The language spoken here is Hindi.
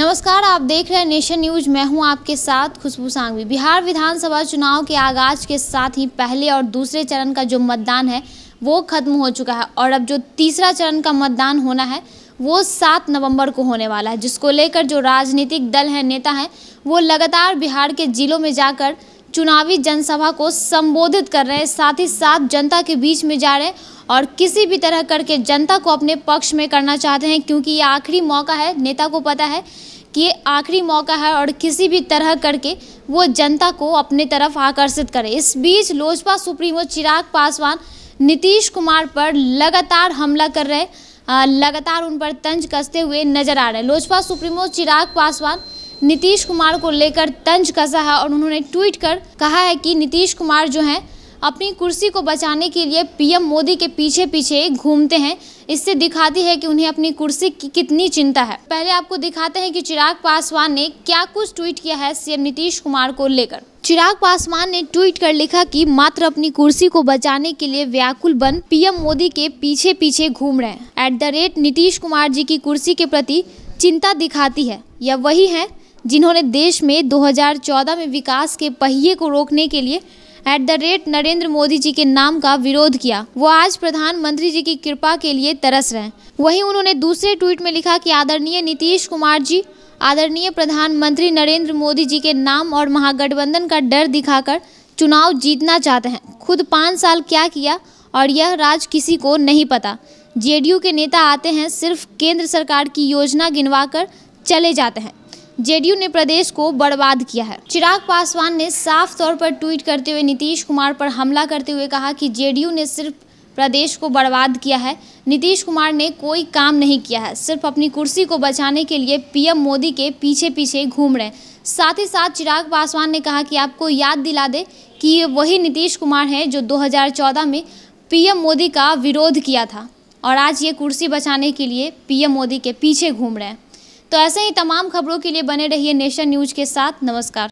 नमस्कार आप देख रहे हैं नेशन न्यूज मैं हूं आपके साथ खुशबू सांगवी बिहार विधानसभा चुनाव के आगाज के साथ ही पहले और दूसरे चरण का जो मतदान है वो खत्म हो चुका है और अब जो तीसरा चरण का मतदान होना है वो सात नवंबर को होने वाला है जिसको लेकर जो राजनीतिक दल है नेता हैं वो लगातार बिहार के जिलों में जाकर चुनावी जनसभा को संबोधित कर रहे हैं साथ ही साथ जनता के बीच में जा रहे हैं और किसी भी तरह करके जनता को अपने पक्ष में करना चाहते हैं क्योंकि ये आखिरी मौका है नेता को पता है कि ये आखिरी मौका है और किसी भी तरह करके वो जनता को अपने तरफ आकर्षित करें इस बीच लोजपा सुप्रीमो चिराग पासवान नीतीश कुमार पर लगातार हमला कर रहे हैं लगातार उन पर तंज कसते हुए नजर आ रहे हैं लोजपा सुप्रीमो चिराग पासवान नीतीश कुमार को लेकर तंज कसा है और उन्होंने ट्वीट कर कहा है कि नीतीश कुमार जो हैं अपनी कुर्सी को बचाने के लिए पीएम मोदी के पीछे पीछे घूमते हैं इससे दिखाती है कि उन्हें अपनी कुर्सी की कितनी चिंता है पहले आपको दिखाते हैं कि चिराग पासवान ने क्या कुछ ट्वीट किया है सीएम नीतीश कुमार को लेकर चिराग पासवान ने ट्वीट कर लिखा कि मात्र अपनी कुर्सी को बचाने के लिए व्याकुल बन पीएम मोदी के पीछे पीछे घूम रहे हैं at the rate Nitish Kumar ji की कुर्सी के प्रति चिंता दिखाती है यह वही है जिन्होंने देश में 2014 में विकास के पहिए को रोकने के लिए at the rate Narendra Modi ji के नाम का विरोध किया वो आज प्रधानमंत्री जी की कृपा के लिए तरस रहे वहीं उन्होंने दूसरे ट्वीट में लिखा कि आदरणीय नीतीश कुमार जी आदरणीय प्रधानमंत्री नरेंद्र मोदी जी के नाम और महागठबंधन का डर दिखाकर चुनाव जीतना चाहते हैं खुद पाँच साल क्या किया और यह राज किसी को नहीं पता जेडीयू के नेता आते हैं सिर्फ केंद्र सरकार की योजना गिनवाकर चले जाते हैं जेडीयू ने प्रदेश को बर्बाद किया है चिराग पासवान ने साफ तौर पर ट्वीट करते हुए नीतीश कुमार पर हमला करते हुए कहा कि जेडीयू ने सिर्फ प्रदेश को बर्बाद किया है नीतीश कुमार ने कोई काम नहीं किया है सिर्फ अपनी कुर्सी को बचाने के लिए पीएम मोदी के पीछे पीछे घूम रहे हैं साथ ही साथ चिराग पासवान ने कहा कि आपको याद दिला दे कि वही नीतीश कुमार हैं जो 2014 में पीएम मोदी का विरोध किया था और आज ये कुर्सी बचाने के लिए पीएम मोदी के पीछे घूम रहे हैं तो ऐसे ही तमाम खबरों के लिए बने रहिए नेशन न्यूज के साथ नमस्कार